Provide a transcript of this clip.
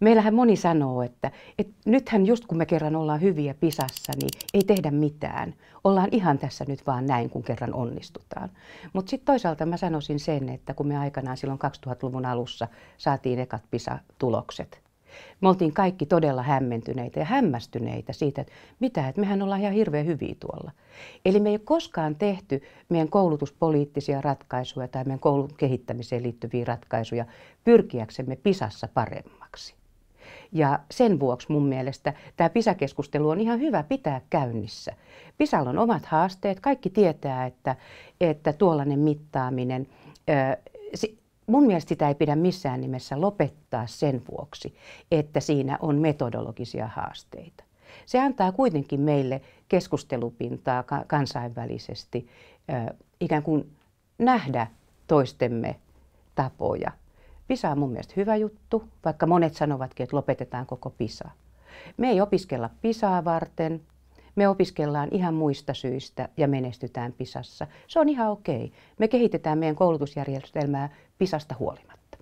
Meillähän moni sanoo, että, että nythän just kun me kerran ollaan hyviä pisassa, niin ei tehdä mitään. Ollaan ihan tässä nyt vaan näin, kun kerran onnistutaan. Mutta sitten toisaalta mä sanoisin sen, että kun me aikanaan silloin 2000-luvun alussa saatiin ekat PISA-tulokset, me oltiin kaikki todella hämmentyneitä ja hämmästyneitä siitä, että mitä, että mehän ollaan ihan hirveän hyviä tuolla. Eli me ei ole koskaan tehty meidän koulutuspoliittisia ratkaisuja tai meidän koulun kehittämiseen liittyviä ratkaisuja pyrkiäksemme pisassa paremmin. Ja sen vuoksi mun mielestä tämä PISA-keskustelu on ihan hyvä pitää käynnissä. PISAlla on omat haasteet, kaikki tietää, että, että tuollainen mittaaminen, mun mielestä sitä ei pidä missään nimessä lopettaa sen vuoksi, että siinä on metodologisia haasteita. Se antaa kuitenkin meille keskustelupintaa kansainvälisesti ikään kuin nähdä toistemme tapoja PISA on mun mielestä hyvä juttu, vaikka monet sanovatkin, että lopetetaan koko PISA. Me ei opiskella PISAa varten, me opiskellaan ihan muista syistä ja menestytään PISassa. Se on ihan okei. Okay. Me kehitetään meidän koulutusjärjestelmää PISasta huolimatta.